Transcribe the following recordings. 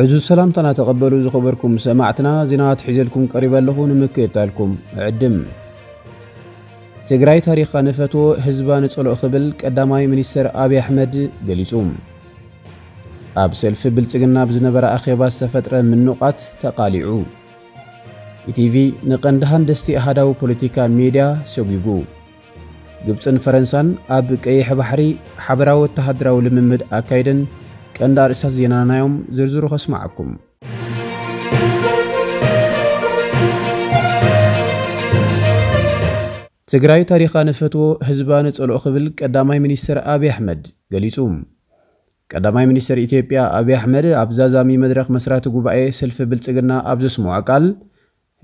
عزو السلام تنا تقبلوا زخبركم سمعتنا زينات حزلكم قريبا لهون مكيتالكم عدم تقرأي تاريخ نفتو هزبان تقلق قبل قداماي منيسر أبي أحمد قليتوم أب سلف بلتقنا بزنبرا أخيبا سفترة من نقاط تقاليعو إتي في نقندهان دستي أهداو بوليتيكا ميديا سوبيقو جبتن فرنسان أب كأي حبحري حبراو التهدراو لممد أكايدن ቀንዲ ኣርእስታት ዜናናዮም ዝርዝሩ ከስማዓኩም ትግራይ ታሪኻ ንፈትዎ ህዝባ ንጸልኦ ክብል ቀዳማይ ሚኒስትር ኣብዪ ኣሕመድ ገሊጹ ቀዳማይ ሚኒስትር ኢትዮጵያ ኣብዪ ኣሕመድ ኣብ ዛዛሚ መድረኽ መስራቲ ጉባኤ ሰልፊ ብልጽግና ኣብ ዘስምዖ ቃል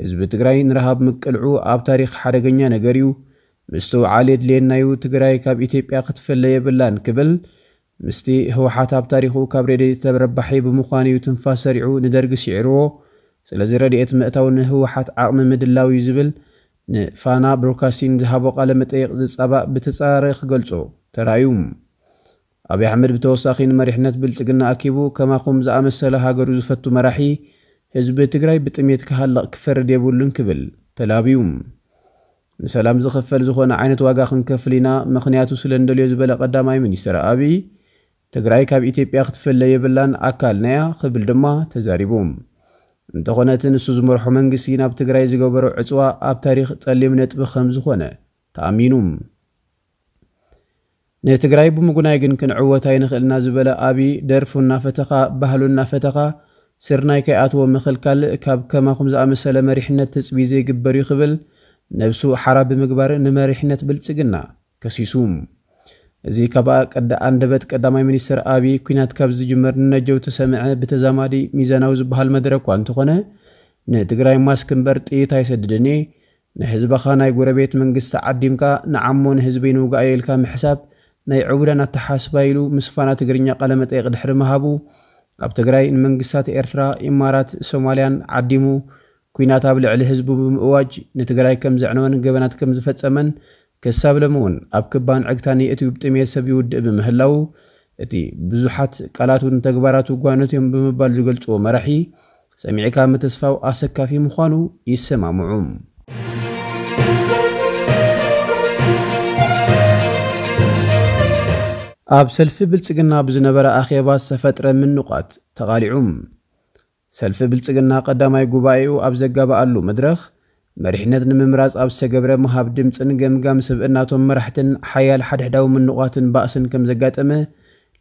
ህዝቢ ትግራይ ንረሃብ ምቅልዑ ኣብ ታሪክ ሓደገኛ ነገር እዩ ምስቲ የድልየናዩ ትግራይ ካብ ኢትዮጵያ ክትፈለ የብላን ክብል ምስቲ ህወሓት ኣብ ታሪኹ ካብ ሬድዮ ተበረባሒ ብምዃኑ እዩ ትንፋስ ሰሪዑ ንደርጊ ስዒርዎ ስለዚ ረድኤት ምእታው ንህወሓት ዓቕሚ ምድላው እዩ ዝብል ንፋና ብሮድካስቲንግ ዝሃቦ ቃለ መጠይቕ ዝፀባእ ብተፃራሪ ክገልጾ ተራእዩ ኣብዪ ኣሕመድ ብተወሳኺ ንመሪሕነት ብልፅግና ኣኪቡ ከማኹም ዝኣመሰለ ሃገሩ ዝፈቱ መራሒ ህዝቢ ትግራይ ብጥሜት ክሃልቕ ክፈርድ የብሉን ክብል ተላብዩ ንሰላም ዝኽፈል ዝኾነ ዓይነት ዋጋ ክንከፍል ኢና ምኽንያቱ ስለ ንደልዮ ዝበለ ቀዳማይ ሚኒስትር ኣብዪ تقرأي كاب إتيبيا ختفل ليبلان أكال نيا خبل دما تزاريبوم انتخونتن سوز مرحو منقسي ناب تقرأي زيقوبرو عطوا آب تاريخ تقليم نتبخم زخونة تأمينوم نتقرأي بمقناي جنكن عوتاي نخلنا زبلا آبي درفو نافتقا بهلو نافتقا سرناي كأتو مخلكال كاب كما خمز أمسالة مريحنة تسبيزي قبري خبل نبسو حراب مقبار نمريحنة بلتسقنا كسيسوم እዚ ካብ ኣንደበት ቀዳማይ ሚኒስትር ኣብዪ ኩናት ካብ ዝጅመር ንነጀው ተሰምዐ ብተዛማዲ ሚዛናዊ ዝበሃል መደረ እኳ እንተኾነ ንትግራይ ማስ ክምበር ጥይት ኣይሰድድኒ ንህዝበኻ ናይ ጎረቤት መንግስቲ ዓዲምካ ንዓሞ ንህዝቢ ንውጋኣየ ኢልካ ምሕሳብ ናይ ዕቡዳን ኣተሓስባ ኢሉ ምስፋና ትግርኛ ቀለ መጠይቅ ድሕሪ ምሃቡ ኣብ ትግራይ ንመንግስታት ኤርትራ፣ ኢማራት፣ ሶማልያን ዓዲሙ ኩናት ኣብ ልዕሊ ህዝቡ ብምእዋጅ ንትግራይ ከም ዘዕነወን ገበናት ከም ዝፈፀመን ክሳብ ሎሚ'ውን ኣብ ክባን ዕግታን የእትዩ ብጥሜት ሰብ ይውድእ ብምህላው እቲ ብዙሓት ቃላቱን ተግባራቱ ጓኖት እዮም ብምባል ዝገልፅዎ መራሒ ሰሚዕካ ምተስፋው ኣሰካፊ ምዃኑ ይሰማምዑ ኣብ ሰልፊ ብልፅግና ብዝነበረ ኣኼባ ዝተፈጥረ ምንቋት ተቓሊዑ ሰልፊ ብልፅግና ቀዳማይ ጉባኤኡ ኣብ ዘጋባኣሉ መድረኽ مرحنات نممراز أب سجبرة مهاب دمتن جم جم سب مرحتن حيال حد حداو من نقاط بأسن كم زجات أمه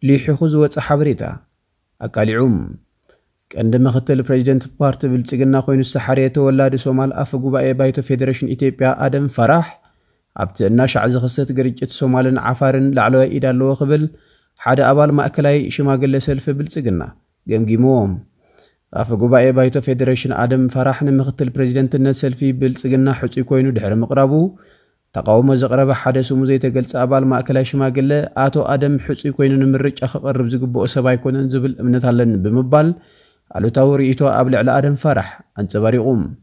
ليحخز وتحبريتا أكالعوم عندما ختل بريزيدنت بارت بالتجنا خوين السحرية ولاد سومال أفجو بأي بايتو فيدريشن إثيوبيا آدم فرح أبت الناش عز خصت جريجة سومال عفارن لعلوه إيدا لو قبل حدا أبال ما أكلاي شما قل سلف بالتجنا جم أف جوباء بايتو فيدريشن آدم فرح نمقتل بريزيدنت النسل في بلسجنا حتى كوينو دحر مقربو تقاوم زقرب حدث ومزي تجلس أبال ما أكلش ما قلة آتو آدم حتى كوينو نمرج أخ قرب زجبو أسباي كونن زبل من بمبال على توري إتو قبل على فرح أنت بري قوم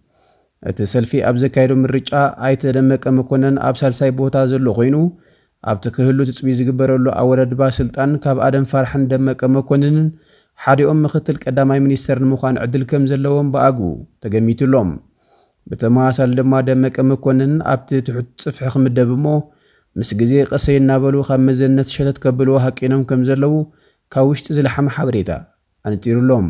التسلفي مرج آ أيت دمك أم كونن أبصر سايبو تازل لقينو أبتكهلو تسبي زجبرلو أورد با كاب آدم فرح دمك أم كونن ሓዲኦም ምኽትል ቀዳማይ ሚኒስተር ንምዃን ዕድል ከም ዘለዎም ብኣግቡ ተገሚቱሎም ብተመሳሳሊ ድማ ደመቀ መኮንን ኣብቲ ትሑት ፅፍሒ ክምደብ እሞ ምስ ግዜ ቐሰይ እናበሉ ካብ መዘነት ሸተት ከብልዎ ሃቂኖም ከም ዘለዉ ካብ ውሽጢ ዝለሓመ ሓበሬታ ኣንጢሩሎም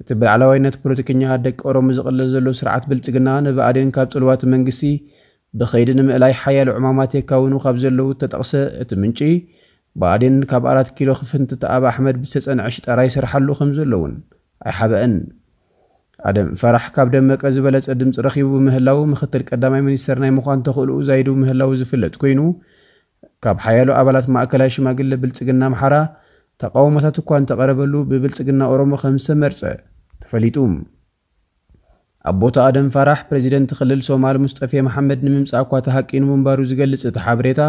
እቲ ብላዕለዋይነት ፖለቲከኛ ደቂ ኦሮሞ ዝቕለል ዘሎ ስርዓት ብልፅግና ንብኣዴን ካብ ፅልዋት መንግስቲ ብኸይዲ ንምእላይ ሓያል ዕማማት የካውኑ ካብ ዘለዉ ተጠቕሰ እቲ ምንጪ ብኣዴን ካብ ኣራት ኪሎ ክፍንቲ ኣብ ኣሕመድ ብዝተፀንዐ ሽጠራይ ይስርሓሉ ከም ዘሎ እውን ኣይሓበአን ኣደም ፈራሕ ካብ ደመቀ ዝበለፀ ድምፂ ረኪቡ ብምህላው ምክትል ቀዳማይ ሚኒስተር ናይ ምዃን ተኽእልኡ ዛይዱ ምህላው ዝፍለጥ ኮይኑ ካብ ሓያሎ ኣባላት ማእከላይ ሽማግለ ብልፅግና ምሓራ ተቃውሞታት እኳ እንተቐረበሉ ብብልፅግና ኦሮሞ ከም ዝተመርፀ ተፈሊጡ ኣቦታ ኣደም ፈራሕ ፕሬዚደንት ክልል ሶማል ሙስጠፌ መሓመድ ንምምፃእ እኳ ተሃቂኑ ምንባሩ ዝገልፅ እቲ ሓበሬታ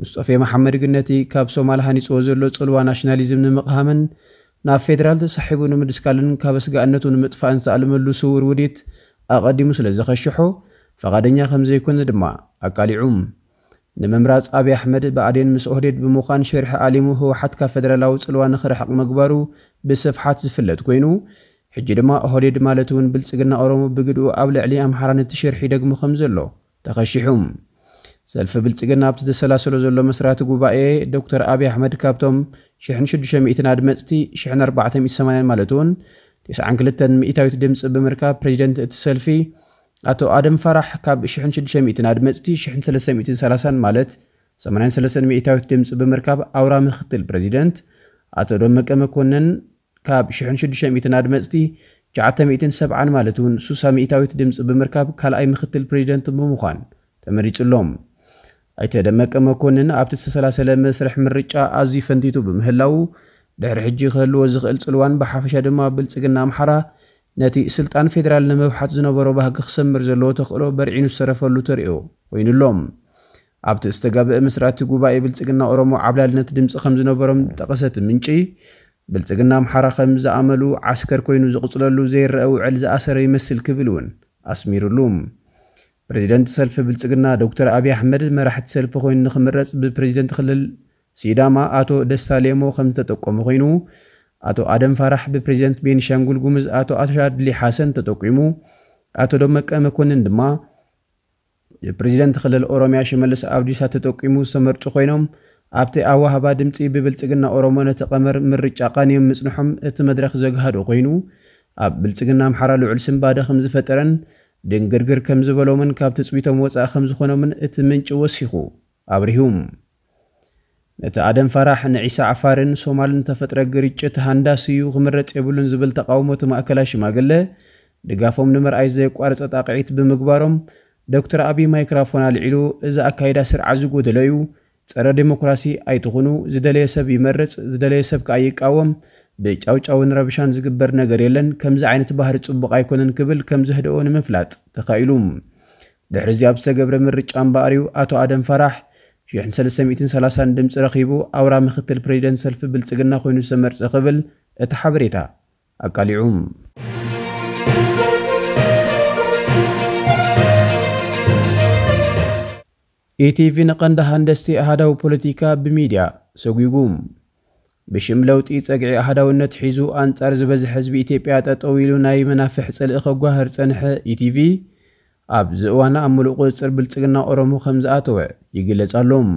ሙስጠፌ መሓመድ ግን ነቲ ካብ ሶማል ሃኒፅዎ ዘሎ ፅልዋ ናሽናሊዝም ንምቕሃምን ናብ ፌደራል ተሳሒቡ ንምድስካልን ካብ ኣስጋእነቱ ንምጥፋእን ዝኣለመሉ ስውር ውዲት ኣቐዲሙ ስለ ዘኸሽሖ ፈቓደኛ ከም ዘይኮነ ድማ ኣቃሊዑ ንምምራፅ ኣብዪ ኣሕመድ ብኣዴን ምስ ኦህዴድ ብምዃን ሸርሒ ኣሊሙ ህወሓት ካብ ፌደራላዊ ፅልዋ ንኽርሕቕ ምግባሩ ብስፍሓት ዝፍለጥ ኮይኑ ሕጂ ድማ ኦህዴድ ማለት እውን ብልፅግና ኦሮሞ ብግድኡ ኣብ ልዕሊ ኣምሓራ ነቲ ሸርሒ ደግሞ ከም ዘሎ ተኸሺሑ سلف بالتجنة أبتدى سلاسل زلو مسرات جوباء دكتور أبي أحمد كابتم شحن شد شمئة دمستي شحن أربعة مئة ثمانين مالتون تسعة عنكلتن مئة تدمس بمركا بريجدنت السلفي أتو آدم فرح كاب شحن شد شمئة دمستي شحن سلسة مئة ثلاثين مالت ثمانين ثلاثة مئة ويتدمس بمركب أورا مختل البريجدنت أتو دمك أمكونن كاب شحن شد شمئة دمستي جعت مئة سبعان مالتون سوسا مئة تدمس بمركا كلا أي مختل بريزيدنت بمخان تمريج اللوم أيتها مك ما کنن أبت السلسلة سلام مسرح مرچ آزی فنتی تو بمهلاو در حجی خلو از زغل سلوان بلت سگ نام حرا نتی سلطان فدرال فيدرال نمبحات زنبرو بهق خسمر زلو تخلو برعين السرفلو تريو وين اللوم أبت استجابة مسرات جوباي بلتقنا أورمو عبلال نتدمس خمس نبرم تقصت منچی بلت منشي بلتقنا محرا خمس عملو عسكر کوین و زقصلو زیر أو علز أسر مسل کبلون اسمیر اللوم ፕሬዚደንት ሰልፊ ብልፅግና ዶክተር ኣብዪ ኣሕመድ መራሕቲ ሰልፊ ኮይኑ ንኽምረፅ ብፕሬዚደንት ክልል ሲዳማ ኣቶ ደስታ ሌሞ ከም ዝተጠቆመ ኮይኑ ኣቶ ኣደም ፋራሕ ብፕሬዚደንት ቤንሻንጉል ጉሙዝ ኣቶ ኣሻድሊ ሓሰን ተጠቂሙ ኣቶ ደመቀ መኮንን ድማ የፕሬዚደንት ክልል ኦሮምያ ሽመልስ ኣብዲሳ ተጠቂሙ ዝተመርፁ ኮይኖም ኣብቲ ኣዋህባ ድምፂ ብብልፅግና ኦሮሞ ነቲ ቀመር ምርጫ ቃንዮም ምፅንሖም እቲ መድረክ ዘግሃዶ ኮይኑ ኣብ ብልፅግና ኣምሓራ ልዑል ስምባደ ከም ዝፈጠረን ድንግርግር ከም ዝበሎምን ካብ ትፅቢቶም ወፃኢ ከም ዝኾኖምን እቲ ምንጭ ወሲኹ ኣብሪሁም ነቲ ኣደም ፋራሕ ንዒሳ ዓፋርን ሶማልን ተፈጥረ ግርጭት ሃንዳስ እዩ ክምረፅ የብሉን ዝብል ተቃውሞት ማእከላ ሽማግለ ድጋፎም ንምርኣይ ዘየቋርፀ ጣቅዒት ብምግባሮም ዶክተር ኣብዪ ማይክራፎን ኣልዒሉ እዚ ኣካይዳ ስርዓ ዝጎደለዩ ፀረ ዲሞክራሲ ኣይትኹኑ ዝደለየ ሰብ ይመርፅ ዝደለየ ሰብ ከዓ ይቃወም ብጫውጫውን ረብሻን ዝግበር ነገር የለን ከምዚ ዓይነት ባህሪ ፅቡቕ ኣይኮነን ክብል ከም ዘህደኦ ንምፍላጥ ተኻኢሉ ድሕሪ እዚ ኣብ ዝተገብረ ምርጫ እምበኣርዩ ኣቶ ኣደም ፈራሕ 1330 ድምፂ ረኺቡ ኣውራ ምክትል ፕሬዚደንት ሰልፊ ብልፅግና ኮይኑ ዝተመርፀ ክብል እቲ ሓበሬታ ኣቃሊዑ ኢቲቪ ንቐንዲ ሃንደስቲ ኣሃዳዊ ፖለቲካ ብሚድያ ሰጒጉ ብሽም ለውጢ ፀግዒ ኣህዳውነት ሒዙ ኣንጻር ዝበዝሐ ህዝቢ ኢትዮጵያ ጠጠው ኢሉ ናይ መናፍሕ ፅልኢ ኸጓህር ፀንሐ ኢቲቪ ኣብዚ እዋና ኣብ ምሉእ ቁፅፅር ብልፅግና ኦሮሞ ከም ዝኣተወ ይግለጽ ኣሎም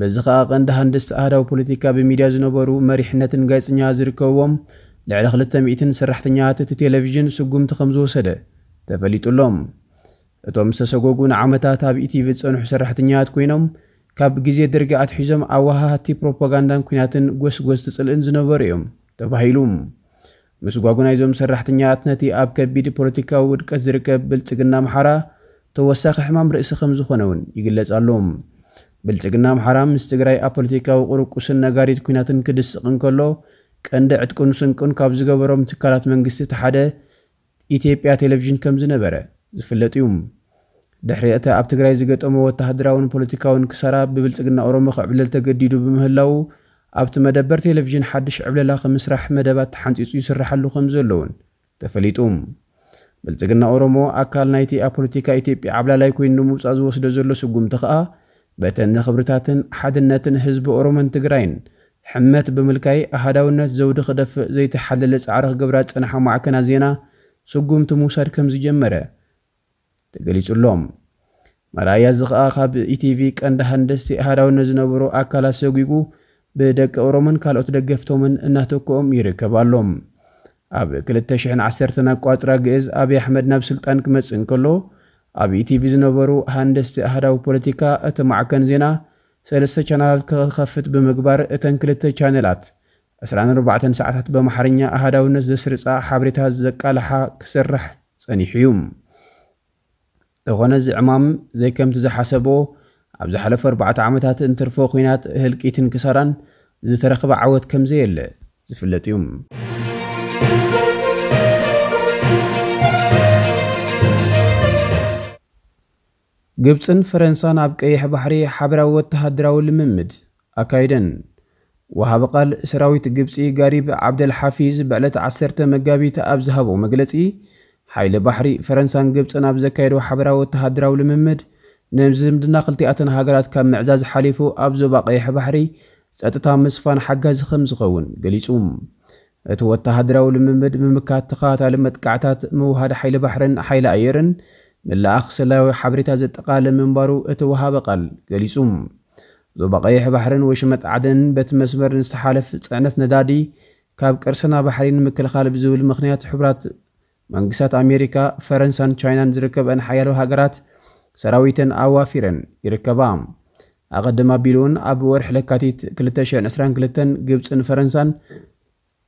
በዚ ኸኣ ቐንዲ ሃንደስቲ ኣህዳዊ ፖለቲካ ብሚድያ ዝነበሩ መሪሕነትን ጋዜጠኛ ዝርከብዎም ልዕሊ 200 ሰራሕተኛታት እቲ ቴሌቭዥን ስጉምቲ ከም ዝወሰደ ተፈሊጡሎም እቶም ዝተሰጎጉ ንዓመታት ኣብ ኢቲቪ ዝፀንሑ ሰራሕተኛታት ኮይኖም ካብ ግዜ ደርጊዓት ሒዞም ኣብ ወሃሃቲ ፕሮፓጋንዳን ኩናትን ጎስጎስ ትፅልእን ዝነበሩ እዮም ተባሂሉ ምስ ጓጉ ናይዞም ሰራሕተኛት ነቲ ኣብ ከቢድ ፖለቲካዊ ውድቀት ዝርከብ ብልፅግና ኣምሓራ ተወሳኺ ሕማም ርእሲ ከም ዝኾነ እውን ይግለጽ ኣሎ ብልፅግና ኣምሓራ ምስ ትግራይ ኣብ ፖለቲካዊ ቁርቁስን ነጋሪት ኩናትን ክድስቕን ከሎ ቀንዲ ዕጥቅን ስንቅን ካብ ዝገበሮም ትካላት መንግስቲ እቲ ሓደ ኢትዮጵያ ቴሌቭዥን ከም ዝነበረ ዝፍለጥ እዩ ድሕሪ እታ ኣብ ትግራይ ዝገጠሞ ወተሃደራውን ፖለቲካውን ክሳራ ብብልፅግና ኦሮሞ ክዕብለል ተገዲዱ ብምህላው ኣብቲ መደበር ቴሌቭዥን ሓድሽ ዕብለላ ከምስራሕ መደባት ተሓንፂፁ ይስራሓሉ ከም ዘለውን ተፈሊጡ ብልፅግና ኦሮሞ ኣካል ናይቲ ኣብ ፖለቲካ ኢትዮጵያ ዓብላላይ ኮይኑ ንምውፃእ ዝወስዶ ዘሎ ስጉምቲ ከዓ በተኒ ክብርታትን ሓድነትን ህዝቢ ኦሮሞን ትግራይን ሕመት ብምልካይ ኣሃዳውነት ዘውዲ ክደፍእ ዘይተሓለለ ፃዕሪ ክገብራ ፀንሓ ማዕከና ዜና ስጉምቲ ምውሳድ ከም ዝጀመረ ተገሊጹሎም መራያ እዚ ከዓ ካብ ኢቲቪ ቀንዲ ሃንደስቲ ኣሃዳውነት ዝነበሩ ኣካላት ሰጒጉ ብደቂ ኦሮሞን ካልኦት ደገፍቶምን እናተክኦም ይርከብ ኣሎም ኣብ 2010 ኣቋፅራ ግእዝ ኣብዪ ኣሕመድ ናብ ስልጣን ክመፅእ እንከሎ ኣብ ኢቲቪ ዝነበሩ ሃንደስቲ ኣህዳዊ ፖለቲካ እቲ ማዕከን ዜና ሰለስተ ቻናላት ክኸፍት ብምግባር እተን ክልተ ቻነላት 24 ሰዓታት ብኣምሓርኛ ኣህዳውነት ዘስርፃ ሓበሬታ ዘቃልሓ ክስራሕ ጸኒሑ እዩ ዝኾነ ዝዕማም ዘይከምቲ ዝሓሰቦ ኣብ ዝሓለፈ 4 ዓመታት እንትርፎ ኩናት ህልቂትን ክሳራን ዝተረኽበ ዓወት ከም ዘየለ ዝፍለጥ እዩ ግብፅን ፈረንሳን ኣብ ቀይሕ ባሕሪ ሓበራዊ ወተሃደራዊ ልምምድ ኣካይደን ወሃቢ ቓል ሰራዊት ግብፂ ጋሪብ ዓብደልሓፊዝ ብዕለት 10 መጋቢት ኣብ ዝሃቦ መግለጺ حيل بحري فرنسان جبتنا بزكايرو حبرا وتهدراو لممد نمزم دنا خلتي أتن هاجرات كم معزاز حليفو أبزو باقيح بحري سأتتا مسفان حجاز خمس غون قليتوم እቲ ወተሃደራዊ ልምምድ ምምካት ተኸታታሊ መጥቃዕታት ምውሃድ ሓይሊ ባሕርን ሓይሊ ኣየርን ምልኣኽ ስላዊ ሓበሬታ ዘጠቃለ ምንባሩ እቲ ወሃበ ቃል ገሊጹ ዞባ ቀይሕ ባሕርን ወይ ሽመጥ ዓደንን በቲ መስመር ንዝተሓለፍ ፅዕነት ነዳዲ ካብ ቅርስና ባሕሪ ንምክልኻል ብዝብል ምክንያት ሕቡራት መንግስታት ኣሜሪካ ፈረንሳን ቻይናን ዝርከበን ሓያሎ ሃገራት ሰራዊትን ኣዋፊረን ይርከባ ኣቐድም ኣቢሉ እውን ኣብ ወርሒ ለካቲት 222 ግብፅን ፈረንሳን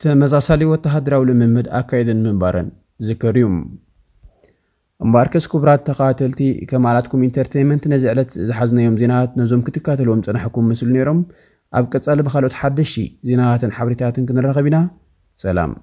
ተመሳሳሊ ወተሃደራዊ ልምምድ ኣካየድን ምንባረን ዝከር እዩ እምበርከስ ክቡራት ተኸታተልቲ ከም ኣላትኩም ኢንተርቴንመንት ነዚ ዕለት ዝሓዝነዮም ዜናታት ነዞም ክትካተልዎም ፅናሕኩም ምስሉ ነይሮም ኣብ ቀጻሊ ብካልኦት ሓደሽቲ ዜናታትን ሓበሬታትን ክንረኸብ ኢና ሰላም